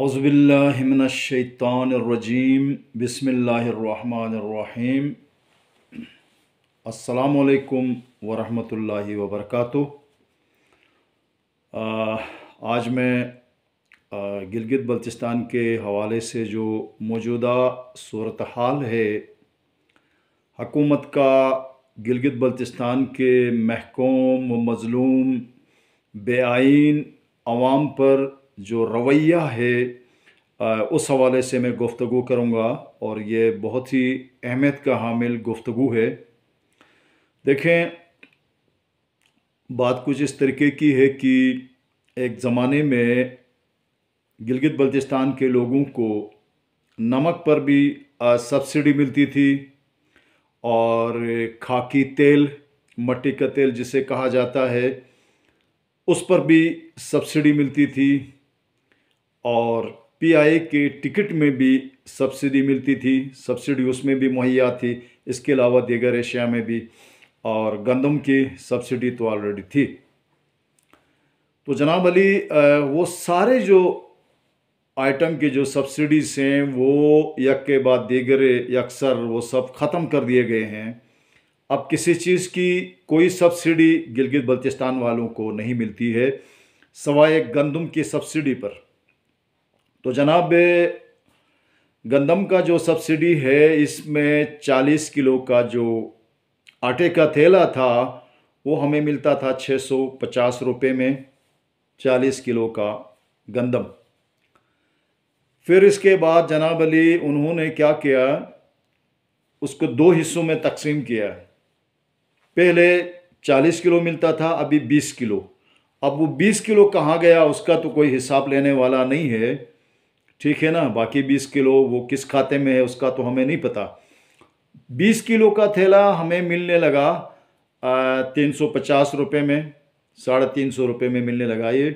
औज़बिल्लाशैतरजीम बसमीम अल्लाम वरहमतुल्लाहि वर्क आज मैं uh, गिलगित बल्तिस्तान के हवाले से जो मौजूदा सूरत हाल है हकूमत का गिलगित बल्तिस्तान के महकूम व मज़लूम बेआइन आवाम पर जो रवैया है उस हवाले से मैं गुफ्तु करूँगा और ये बहुत ही अहमियत का हामिल गुफ्तु है देखें बात कुछ इस तरीके की है कि एक ज़माने में गिलगित बल्तिस्तान के लोगों को नमक पर भी सब्सिडी मिलती थी और खाकी तेल मट्टी का तेल जिसे कहा जाता है उस पर भी सब्सिडी मिलती थी और पीआईए के टिकट में भी सब्सिडी मिलती थी सब्सिडी उसमें भी मुहैया थी इसके अलावा दीगर एशिया में भी और गंदम की सब्सिडी तो ऑलरेडी थी तो जनाब अली वो सारे जो आइटम के जो सब्सिडीज़ हैं वो यक के बाद दीगर अक्सर वो सब ख़त्म कर दिए गए हैं अब किसी चीज़ की कोई सब्सिडी गिलगित बल्तिस्तान वालों को नहीं मिलती है सवाए गंदम की सब्सिडी पर तो जनाब गंदम का जो सब्सिडी है इसमें 40 किलो का जो आटे का थैला था वो हमें मिलता था 650 रुपए में 40 किलो का गंदम फिर इसके बाद जनाब अली उन्होंने क्या किया उसको दो हिस्सों में तकसीम किया है पहले चालीस किलो मिलता था अभी बीस किलो अब वो बीस किलो कहाँ गया उसका तो कोई हिसाब लेने वाला नहीं है ठीक है ना बाकी बीस किलो वो किस खाते में है उसका तो हमें नहीं पता बीस किलो का थैला हमें मिलने लगा तीन सौ पचास रुपये में साढ़े तीन सौ रुपये में मिलने लगा ये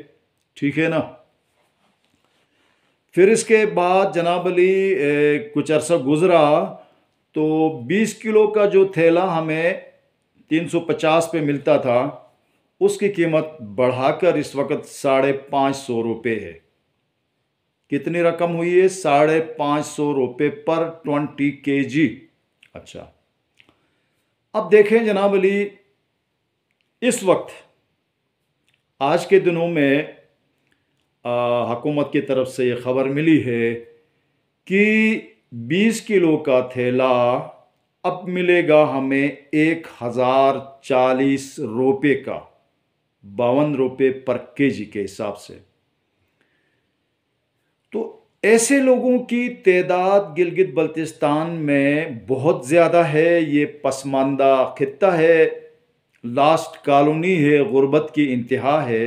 ठीक है ना फिर इसके बाद जनाब अली कुछ अरसा गुज़रा तो बीस किलो का जो थैला हमें 350 पे मिलता था उसकी कीमत बढ़ाकर इस वक्त साढ़े पाँच सौ रुपये है कितनी रकम हुई है साढ़े पाँच सौ रुपये पर ट्वेंटी के जी अच्छा अब देखें जनाब अली इस वक्त आज के दिनों में हकूमत की तरफ से ये खबर मिली है कि 20 किलो का थैला अब मिलेगा हमें एक हज़ार चालीस रुपये का बावन रुपये पर के जी के हिसाब से तो ऐसे लोगों की तादाद गिलगित बल्तिस्तान में बहुत ज़्यादा है ये पसमानदा खत्ता है लास्ट कॉलोनी है गुर्बत की इंतहा है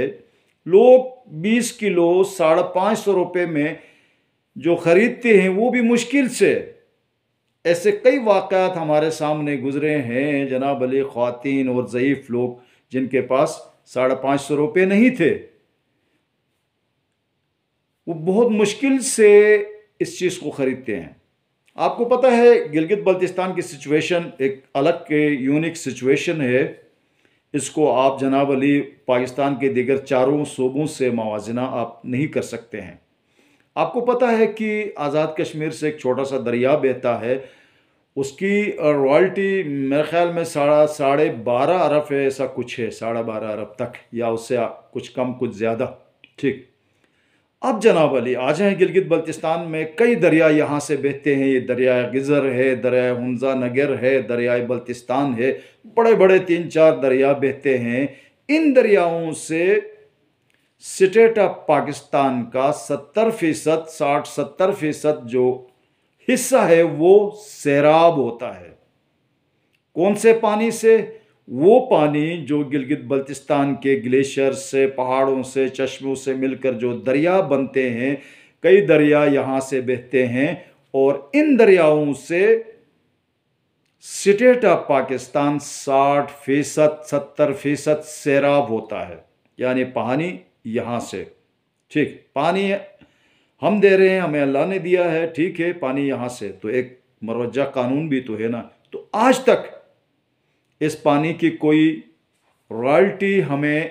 लोग 20 किलो साढ़े पाँच सौ रुपये में जो ख़रीदते हैं वो भी मुश्किल से ऐसे कई वाक़ात हमारे सामने गुजरे हैं जनाब अली ख़्वातीन और ज़यीफ़ लोग जिनके पास साढ़े पाँच सौ रुपये नहीं थे वो बहुत मुश्किल से इस चीज़ को ख़रीदते हैं आपको पता है गिलगित बल्तिस्तान की सिचुएशन एक अलग के यूनिक सिचुएशन है इसको आप जनाब अली पाकिस्तान के दिगर चारों सूबों से मवाजना आप नहीं कर सकते हैं आपको पता है कि आज़ाद कश्मीर से एक छोटा सा दरिया बहता है उसकी रॉयल्टी मेरे ख्याल में साढ़ा साढ़े बारह अरब है ऐसा कुछ है साढ़े बारह अरब तक या उससे कुछ कम कुछ ज़्यादा ठीक अब जनाब अली आ जाएँ गिलगित बल्तिस्तान में कई दरिया यहाँ से बहते हैं ये दरिया गज़र है दरिया हंजा नगर है दरियाए बल्तिस्तान है बड़े बड़े तीन चार दरिया बहते हैं इन दरियाओं से स्टेट ऑफ पाकिस्तान का 70 फीसद साठ सत्तर फीसद जो हिस्सा है वो सैराब होता है कौन से पानी से वो पानी जो गिलगित बल्तिस्तान के ग्लेशियर से पहाड़ों से चश्मों से मिलकर जो दरिया बनते हैं कई दरिया यहाँ से बहते हैं और इन दरियाओं से स्टेट ऑफ पाकिस्तान 60 फीसद सत्तर फीसद सैराब होता है यानी पानी यहाँ से ठीक पानी हम दे रहे हैं हमें अल्लाह ने दिया है ठीक है पानी यहाँ से तो एक मरवजा कानून भी तो है ना तो आज तक इस पानी की कोई रॉयल्टी हमें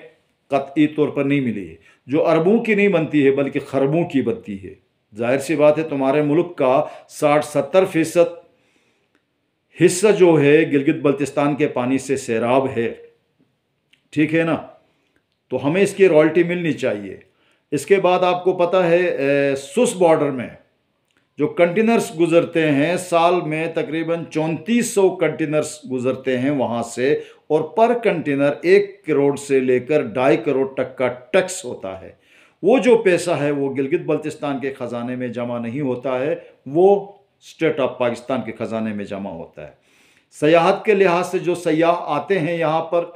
कतई तौर पर नहीं मिली है जो अरबों की नहीं बनती है बल्कि खरबों की बनती है जाहिर सी बात है तुम्हारे मुल्क का साठ सत्तर फीसद हिस्सा जो है गिलगित बल्तिस्तान के पानी से सैराब है ठीक है ना तो हमें इसकी रॉयल्टी मिलनी चाहिए इसके बाद आपको पता है सुस बॉर्डर में जो कंटेनर्स गुजरते हैं साल में तकरीबन चौंतीस सौ कंटेनर्स गुजरते हैं वहाँ से और पर कंटेनर एक करोड़ से लेकर ढाई करोड़ तक का टैक्स होता है वो जो पैसा है वो गिलगित बल्तिस्तान के ख़जाने में जमा नहीं होता है वो स्टेट ऑफ पाकिस्तान के ख़जाने में जमा होता है सयाहत के लिहाज से जो सयाह आते हैं यहाँ पर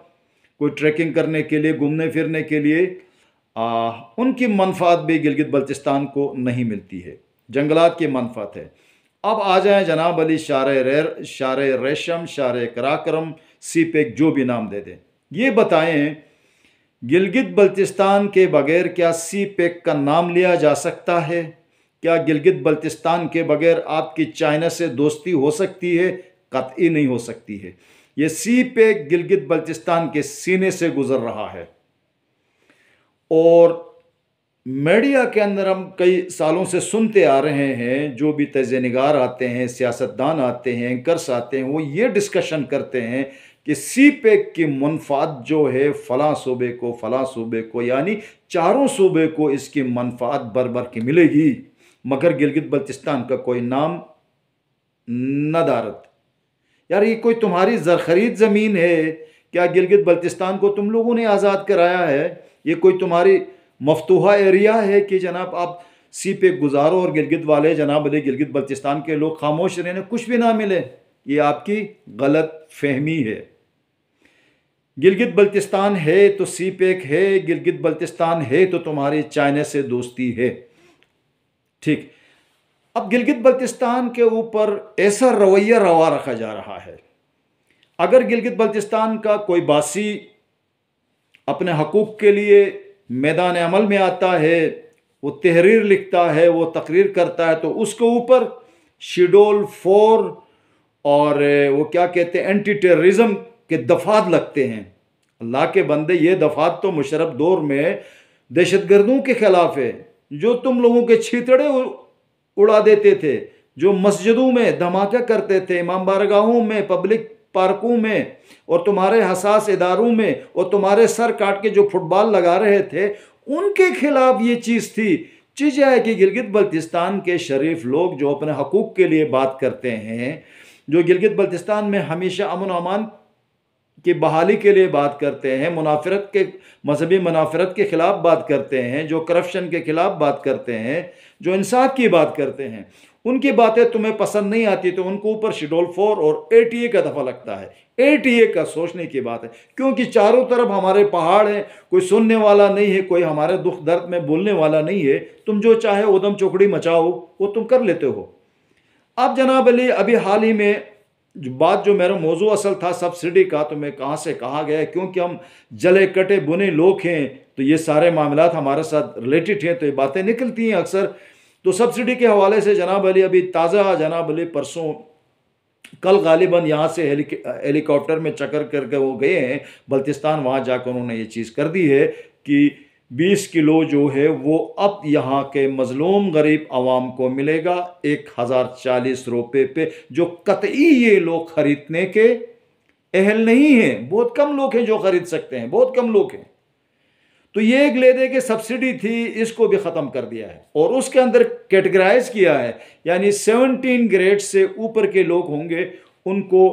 कोई ट्रैकिंग करने के लिए घूमने फिरने के लिए आ, उनकी मनफात भी गिलगित बल्तिस्तान को नहीं मिलती है जंगलात की मनफात है अब आ जाए जनाब अली शार शार रेशम शार कराक्रम पेक जो भी नाम दे दें ये बताएं गिलगित बल्तिस्तान के बगैर क्या सी पेक का नाम लिया जा सकता है क्या गिलगित बल्तिस्तान के बगैर आपकी चाइना से दोस्ती हो सकती है कतई नहीं हो सकती है यह सी पे गिलगित बल्तिस्तान के सीने से गुजर रहा है और मीडिया के अंदर हम कई सालों से सुनते आ रहे हैं जो भी तज नगार आते हैं सियासतदान आते हैं एंकर्स आते हैं वो ये डिस्कशन करते हैं कि सी पैक की मनफात जो है फ़लाँ सूबे को फ़लाँ सूबे को यानी चारों सूबे को इसकी मनफात बर बर की मिलेगी मगर गिलगित बल्तिस्तान का कोई नाम नदारत यार ये कोई तुम्हारी जरखरीद ज़मीन है क्या गिलगित बल्तिस्तान को तुम लोगों ने आज़ाद कराया है ये कोई तुम्हारी मफतूहा एरिया है कि जनाब आप सी पे गुजारो और गिलगित वाले जनाब अले गिलगित बल्तिस्तान के लोग खामोश रहने कुछ भी ना मिले ये आपकी गलत फहमी है गिलगित बल्तिस्तान है तो सी पेक है गिलगित बल्तिस्तान है तो तुम्हारी चाइना से दोस्ती है ठीक अब गिलगित बल्तिस्तान के ऊपर ऐसा रवैया रवा रखा जा रहा है अगर गिलगित बल्तिस्तान का कोई बासी अपने हकूक़ के लिए मैदान अमल में आता है वो तहरीर लिखता है वो तकरीर करता है तो उसके ऊपर शिडोल फोर और वो क्या कहते हैं एंटी टेररिज़म के दफात लगते हैं अल्लाह के बंदे ये दफात तो मुशरफ दौर में दहशत गर्दों के ख़िलाफ़ है जो तुम लोगों के छितड़े उड़ा देते थे जो मस्जिदों में धमाके करते थे इमाम बारगाहों में पब्लिक पार्कों में और तुम्हारे हसास इदारों में और तुम्हारे सर काट के जो फुटबॉल लगा रहे थे उनके खिलाफ ये चीज़ थी चीज़ यह है कि गिलगित बल्तिस्तान के शरीफ लोग जो अपने हकूक़ के लिए बात करते हैं जो गिलगित बल्तिस्तान में हमेशा अमन अमान की बहाली के लिए बात करते हैं मुनाफरत के मजहबी मुनाफरत के ख़िलाफ़ बात करते हैं जो करप्शन के ख़िलाफ़ बात करते हैं जो इंसाफ की बात करते हैं उनकी बातें तुम्हें पसंद नहीं आती तो उनको ऊपर शेड्यूल फोर और ए टी ए का दफ़ा लगता है ए का सोचने की बात है क्योंकि चारों तरफ हमारे पहाड़ हैं कोई सुनने वाला नहीं है कोई हमारे दुख दर्द में बोलने वाला नहीं है तुम जो चाहे उदम चौकड़ी मचाओ वो तुम कर लेते हो अब जनाब अली अभी हाल ही में बात जो मेरा मौजू असल था सब्सिडी का तो मैं कहाँ से कहाँ गया क्योंकि हम जले कटे बुने लोग हैं तो ये सारे मामला हमारे साथ रिलेटेड हैं तो ये बातें निकलती हैं अक्सर तो सब्सिडी के हवाले से जनाब अली अभी ताज़ा जनाब अली परसों कल गालिबा यहाँ से हेलीकॉप्टर में चक्कर करके वो गए हैं बल्तिस्तान वहाँ जाकर उन्होंने ये चीज़ कर दी है कि बीस किलो जो है वो अब यहाँ के मजलूम गरीब आवाम को मिलेगा एक हज़ार चालीस रुपये पे जो कतई ये लोग ख़रीदने के अहल नहीं हैं बहुत कम लोग हैं जो ख़रीद सकते हैं बहुत कम लोग हैं तो ये एक लेदे के सब्सिडी थी इसको भी ख़त्म कर दिया है और उसके अंदर कैटेगराइज किया है यानी सेवनटीन ग्रेड से ऊपर के लोग होंगे उनको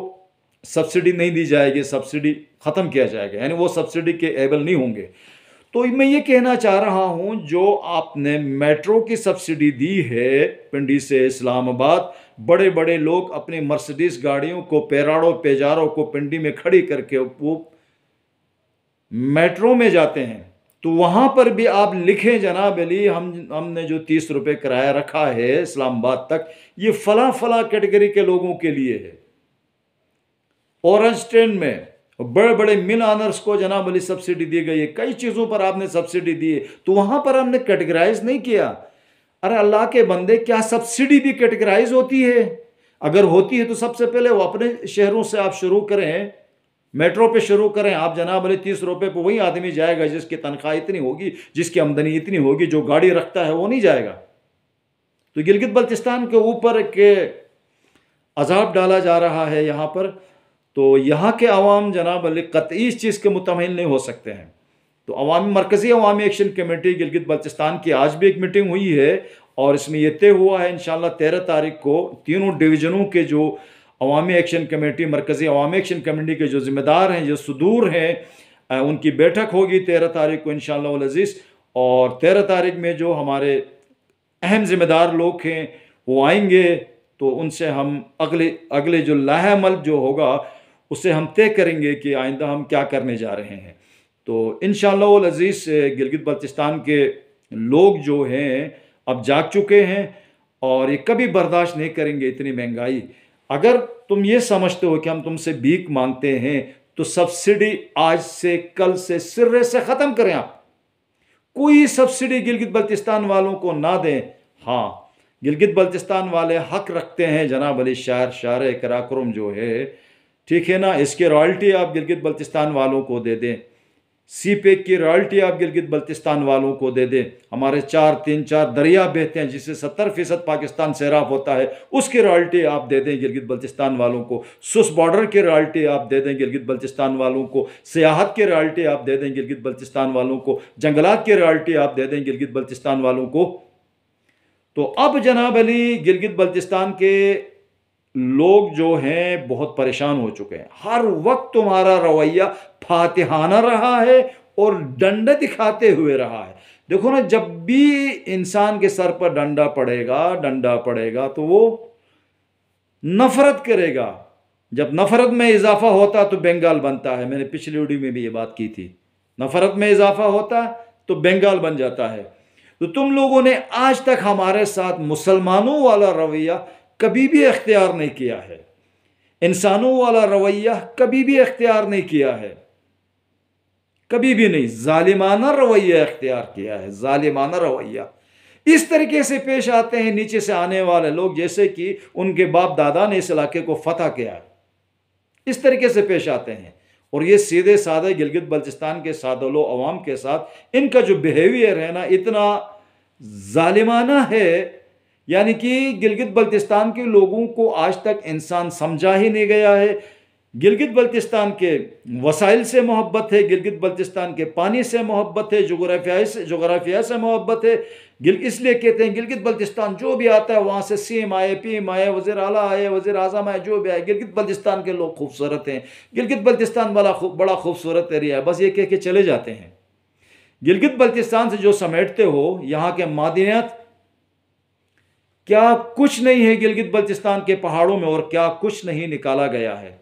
सब्सिडी नहीं दी जाएगी सब्सिडी ख़त्म किया जाएगा यानी वो सब्सिडी के एबल नहीं होंगे तो मैं ये कहना चाह रहा हूँ जो आपने मेट्रो की सब्सिडी दी है पिंडी से इस्लामाबाद बड़े बड़े लोग अपनी मर्सिडीज गाड़ियों को पेराड़ो पेजारों को पिंडी में खड़ी करके वो मेट्रो में जाते हैं तो वहां पर भी आप लिखें जनाब अली हम हमने जो तीस रुपये किराया रखा है इस्लामाबाद तक ये फ़ला फ़ला कैटेगरी के लोगों के लिए है ऑरेंज ट्रेन में बड़े बड़े मिल ऑनर्स को जनाब अली सब्सिडी दी गई है कई चीज़ों पर आपने सब्सिडी दी है तो वहाँ पर हमने कैटेगराइज नहीं किया अरे अल्लाह के बंदे क्या सब्सिडी भी कैटेगराइज होती है अगर होती है तो सबसे पहले वो अपने शहरों से आप शुरू करें मेट्रो पे शुरू करें आप जनाब अली तीस रुपये पर वही आदमी जाएगा जिसकी तनख्वाह इतनी होगी जिसकी आमदनी इतनी होगी जो गाड़ी रखता है वो नहीं जाएगा तो गिलगित बल्तिस्तान के ऊपर के अजाब डाला जा रहा है यहाँ पर तो यहाँ के आवाम जनाब कतई इस चीज़ के मुतमिल नहीं हो सकते हैं तो अवामी मरकज़ी अवामी एक्शन कमेटी गिलगित बल्चिस्तान की आज भी एक मीटिंग हुई है और इसमें यह तय हुआ है इन तेरह तारीख को तीनों डिवीज़नों के जो अवामी एक्शन कमेटी मरकज़ी अवामी एक्शन कमेटी के जो ज़िम्मेदार हैं जो सदूर हैं उनकी बैठक होगी तेरह तारीख को इन अजीज़ और तेरह तारीख में जो हमारे अहम ज़िम्मेदार लोग हैं वो आएंगे तो उनसे हम अगले अगले जो लाहमल जो होगा उससे हम तय करेंगे कि आइंदा हम क्या करने जा रहे हैं तो इन अज़ीज़ गिलगित बल्तिस्तान के लोग जो हैं अब जाग चुके हैं और ये कभी बर्दाश्त नहीं करेंगे इतनी महंगाई अगर तुम ये समझते हो कि हम तुमसे भीख मांगते हैं तो सब्सिडी आज से कल से सिरे से ख़त्म करें आप कोई सब्सिडी गिलगित बल्तिस्तान वालों को ना दें हाँ गिलगित बल्तिस्तान वाले हक रखते हैं जनाब अली शायर शार कराक्रम जो है ठीक है ना इसके रॉयल्टी आप गिलगित बल्तिस्तान वालों को दे दें सी पैक e की रॉयल्टी आप गिलगित बल्तिस्तान वालों को दे दें हमारे चार तीन चार दरिया बहते हैं जिससे सत्तर फीसद पाकिस्तान सैराब होता है उसकी रॉयल्टी आप दे दें गिलगित बल्तिस्तान वालों को सुस बॉर्डर की रॉयल्टी आप दे दें गिलगित बल्तिस्तान वालों को सियाहत की रॉयल्टी आप दे दें गिलगित बल्तिस्तान वालों को जंगलात की रॉयल्टी आप दे दें गिलगित बल्तिस्तान वालों को तो अब जनाब अली गिलगित बल्तिस्तान के लोग जो हैं बहुत परेशान हो चुके हैं हर वक्त तुम्हारा रवैया फातिहाना रहा है और डंडा दिखाते हुए रहा है देखो ना जब भी इंसान के सर पर डंडा पड़ेगा डंडा पड़ेगा तो वो नफरत करेगा जब नफरत में इजाफा होता तो बंगाल बनता है मैंने पिछली वीडियो में भी ये बात की थी नफरत में इजाफा होता तो बंगाल बन जाता है तो तुम लोगों ने आज तक हमारे साथ मुसलमानों वाला रवैया कभी भी अख्तियार नहीं किया है इंसानों वाला रवैया कभी भी अख्तियार नहीं किया है कभी भी नहीं जालिमाना रवैया अख्तियार किया है जालिमाना रवैया इस तरीके से पेश आते हैं नीचे से आने वाले लोग जैसे कि उनके बाप दादा ने इस इलाके को फतह किया है इस तरीके से पेश आते हैं और ये सीधे साधे गिलगित बल्चिस्तान के सादलो अवाम के साथ इनका जो बिहेवियर है ना इतना जालिमाना है यानी कि गिलगित बल्तिस्तान के लोगों को आज तक इंसान समझा ही नहीं गया है गिलगित बल्तिस्तान के वसाइल से मोहब्बत है गिलगित बल्तिस्तान के पानी से मोहब्बत है जोग्राफिया से जोग्राफिया से मोहब्बत है गिल इसलिए कहते हैं गिलगित बल्तिस्तान जो भी आता है वहाँ से सीम आए पीम आए वज़ी अल आए वज़ी अजम आए जो भी आए गिलगित बल्तिस्तान के लोग खूबसूरत हैं गिलगित बल्तिस्तान वाला खुँ, बड़ा खूबसूरत एरिया है बस ये कह के चले जाते हैं गिलगित बल्तिस्तान से जो समेटते हो यहाँ के मादनियत क्या कुछ नहीं है गिलगित बल्चिस्तान के पहाड़ों में और क्या कुछ नहीं निकाला गया है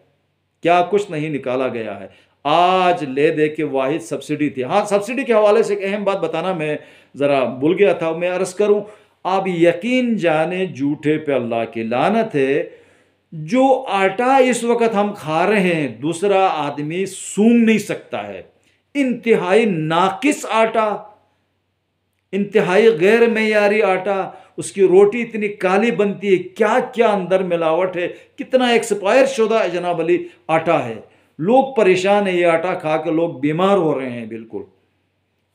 क्या कुछ नहीं निकाला गया है आज ले दे के वाहिद सब्सिडी थी हाँ सब्सिडी के हवाले से एक अहम बात बताना मैं ज़रा भूल गया था मैं अर्ज़ करूँ आप यकीन जाने झूठे पे अल्लाह की लानत है जो आटा इस वक्त हम खा रहे हैं दूसरा आदमी सूंघ नहीं सकता है इंतहाई नाकिस आटा इंतहाई गैर मैारी आटा उसकी रोटी इतनी काली बनती है क्या क्या अंदर मिलावट है कितना एक्सपायर शुदा जनाब अली आटा है लोग परेशान है ये आटा खा के लोग बीमार हो रहे हैं बिल्कुल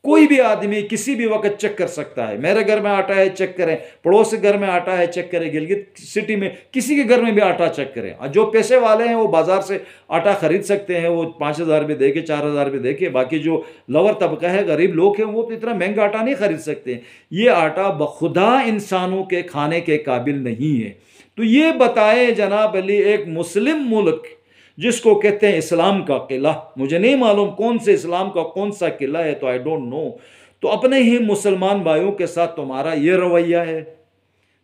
कोई भी आदमी किसी भी वक्त चेक कर सकता है मेरे घर में आटा है चेक करें पड़ोस के घर में आटा है चेक करें गिलगित सिटी में किसी के घर में भी आटा चेक करें और जो पैसे वाले हैं वो बाज़ार से आटा ख़रीद सकते हैं वो पाँच हज़ार भी दे के चार हज़ार भी दे के बाकी जो लवर तबका है गरीब लोग हैं वो तो इतना महंगा आटा नहीं ख़रीद सकते ये आटा बखुदा इंसानों के खाने के काबिल नहीं है तो ये बताएं जनाब अली एक मुस्लिम मुल्क जिसको कहते हैं इस्लाम का किला मुझे नहीं मालूम कौन से इस्लाम का कौन सा किला है तो आई डोंट नो तो अपने ही मुसलमान भाइयों के साथ तुम्हारा ये रवैया है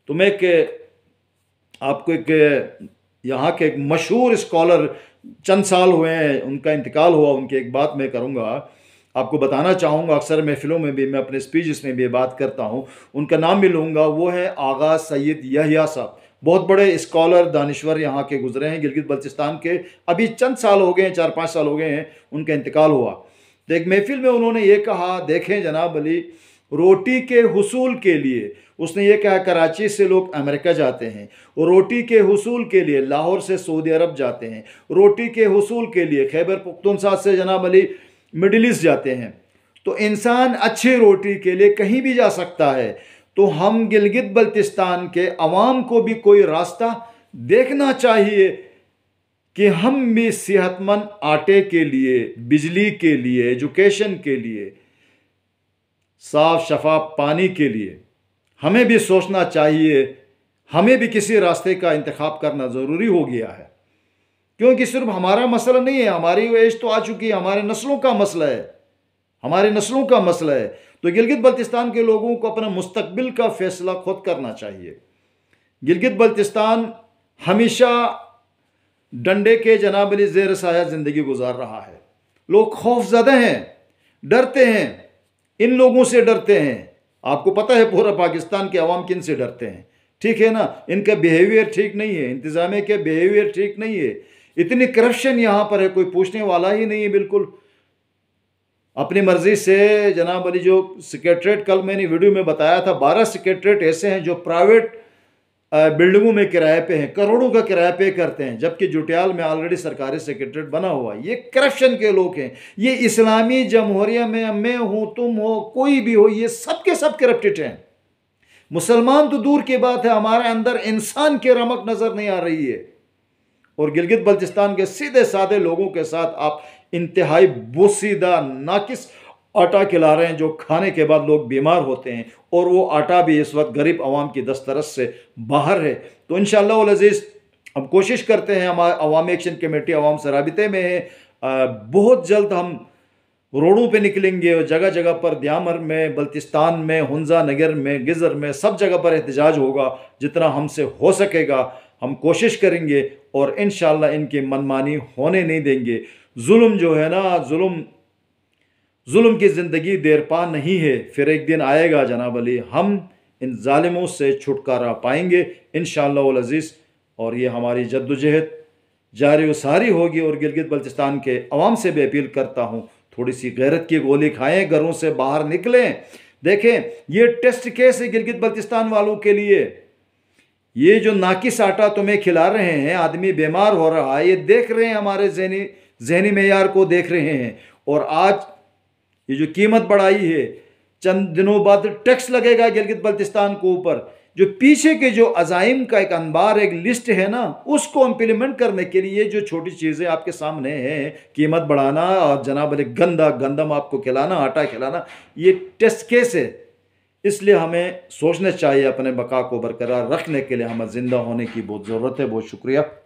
तुम्हें के आपको एक यहाँ के एक मशहूर स्कॉलर चंद साल हुए हैं उनका इंतकाल हुआ उनकी एक बात मैं करूँगा आपको बताना चाहूँगा अक्सर महफिलों में भी मैं अपने स्पीचेस में भी बात करता हूँ उनका नाम भी लूँगा वो है आगा सैद यहिया साहब बहुत बड़े स्कॉलर दानश्वर यहाँ के गुजरे हैं गिलगित बल्चिस्तान के अभी चंद साल हो गए हैं चार पाँच साल हो गए हैं उनका इंतकाल हुआ तो एक महफिल में उन्होंने ये कहा देखें जनाब अली रोटी के हसूल के लिए उसने ये कहा कराची से लोग अमेरिका जाते हैं रोटी के हसूल के लिए लाहौर से सऊदी अरब जाते हैं रोटी के हसूल के लिए खैबर पुख्तनसा से जनाब अली मिडिल ईस्ट जाते हैं तो इंसान अच्छी रोटी के लिए कहीं भी जा सकता है तो हम गिलगित बल्तिस्तान के अवाम को भी कोई रास्ता देखना चाहिए कि हम भी सेहतमंद आटे के लिए बिजली के लिए एजुकेशन के लिए साफ शफाफ पानी के लिए हमें भी सोचना चाहिए हमें भी किसी रास्ते का इंतखब करना ज़रूरी हो गया है क्योंकि सिर्फ हमारा मसला नहीं है हमारी एज तो आ चुकी है हमारे नस्लों का मसला है हमारे नस्लों का मसला है तो गिलगित बल्तिस्तान के लोगों को अपना मुस्तबिल का फैसला खुद करना चाहिए गिलगित बल्तिस्तान हमेशा डंडे के जनाबली जेर साया ज़िंदगी गुजार रहा है लोग खौफ ज़्यादा हैं डरते हैं इन लोगों से डरते हैं आपको पता है पूरा पाकिस्तान के अवाम किन से डरते हैं ठीक है ना इनका बिहेवियर ठीक नहीं है इंतज़ामिया के बिहेवियर ठीक नहीं है इतनी करप्शन यहाँ पर है कोई पूछने वाला ही नहीं है बिल्कुल अपनी मर्जी से जनाब अली जो सेक्रेटरीट कल मैंने वीडियो में बताया था बारह सेक्रेटरीट ऐसे हैं जो प्राइवेट बिल्डिंगों में किराए पे हैं करोड़ों का किराया पे करते हैं जबकि जुटियाल में ऑलरेडी सरकारी सेक्रेटरीट बना हुआ है ये करप्शन के लोग हैं ये इस्लामी जमहूरिया में मैं हूँ तुम हो कोई भी हो ये सब के सब करप्टेड हैं मुसलमान तो दूर की बात है हमारे अंदर इंसान की रमक नज़र नहीं आ रही है और गिलगित बल्तिस्तान के सीधे साधे लोगों के साथ आप इंतहाई बोसीदा नाकिस आटा खिला रहे हैं जो खाने के बाद लोग बीमार होते हैं और वो आटा भी इस वक्त गरीब आवाम की दस्तरस से बाहर है तो इन शजीज़ हम कोशिश करते हैं हमारे अवामी एक्शन कमेटी अवाम से रबते में है बहुत जल्द हम रोडों पे निकलेंगे और जगह जगह पर द्यामर में बल्तिस्तान में हंजा नगर में गिजर में सब जगह पर एहतजाज होगा जितना हमसे हो सकेगा हम कोशिश करेंगे और इन इनकी मनमानी होने नहीं देंगे जुल्म जो है ना जुल्म जुल्म की ज़िंदगी देरपा नहीं है फिर एक दिन आएगा जनाब अली हम इन ालिमों से छुटकारा पाएंगे इन शज़ीज़ और ये हमारी जद्दोजहद जारी व सारी होगी और गिलगित बल्चिस्तान के अवाम से भी अपील करता हूँ थोड़ी सी गैरत की गोली खाएँ घरों से बाहर निकलें देखें ये टेस्ट केस है गिलगित बल्चिस्तान वालों के लिए ये जो नाकिस आटा तुम्हें खिला रहे हैं आदमी बीमार हो रहा है ये देख रहे हैं हमारे जहनी जहनी मैार को देख रहे हैं और आज ये जो कीमत बढ़ाई है चंद दिनों बाद टैक्स लगेगा गिलगित बल्तिस्तान के ऊपर जो पीछे के जो अजाइम का एक अनबार एक लिस्ट है ना उसको इम्प्लीमेंट करने के लिए जो छोटी चीज़ें आपके सामने हैं कीमत बढ़ाना और जनाब गंदा गंदम आपको खिलाना आटा खिलाना ये टेस्ट केस है इसलिए हमें सोचना चाहिए अपने बका को बरकरार रखने के लिए हमें ज़िंदा होने की बहुत ज़रूरत है बहुत शुक्रिया